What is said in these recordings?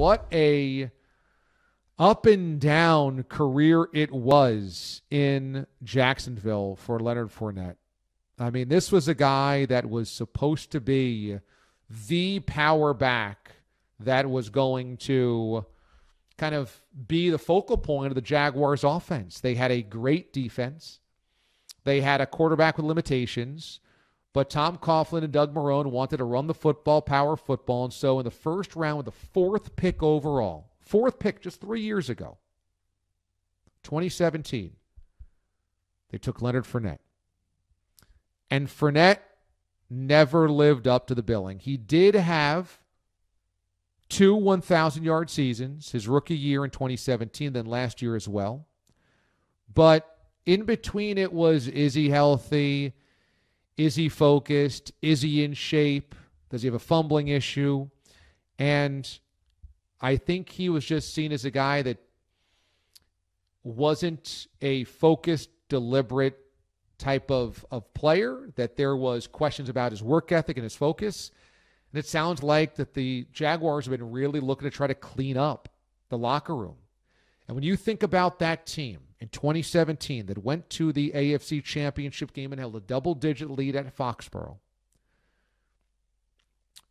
what a up and down career it was in Jacksonville for Leonard Fournette. I mean, this was a guy that was supposed to be the power back that was going to kind of be the focal point of the Jaguars offense. They had a great defense. They had a quarterback with limitations. But Tom Coughlin and Doug Marone wanted to run the football, power football. And so in the first round, with the fourth pick overall, fourth pick just three years ago, 2017, they took Leonard Fournette. And Fournette never lived up to the billing. He did have two 1,000 yard seasons, his rookie year in 2017, then last year as well. But in between, it was is he healthy? Is he focused? Is he in shape? Does he have a fumbling issue? And I think he was just seen as a guy that wasn't a focused, deliberate type of, of player, that there was questions about his work ethic and his focus. And it sounds like that the Jaguars have been really looking to try to clean up the locker room. And when you think about that team, in 2017 that went to the AFC Championship game and held a double digit lead at Foxborough.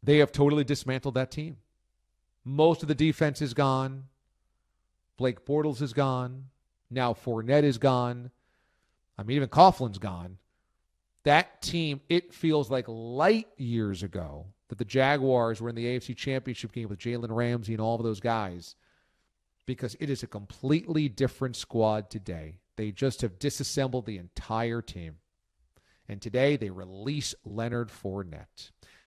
They have totally dismantled that team. Most of the defense is gone. Blake Bortles is gone. Now Fournette is gone. I mean, even Coughlin's gone. That team, it feels like light years ago that the Jaguars were in the AFC Championship game with Jalen Ramsey and all of those guys because it is a completely different squad today. They just have disassembled the entire team. And today they release Leonard Fournette.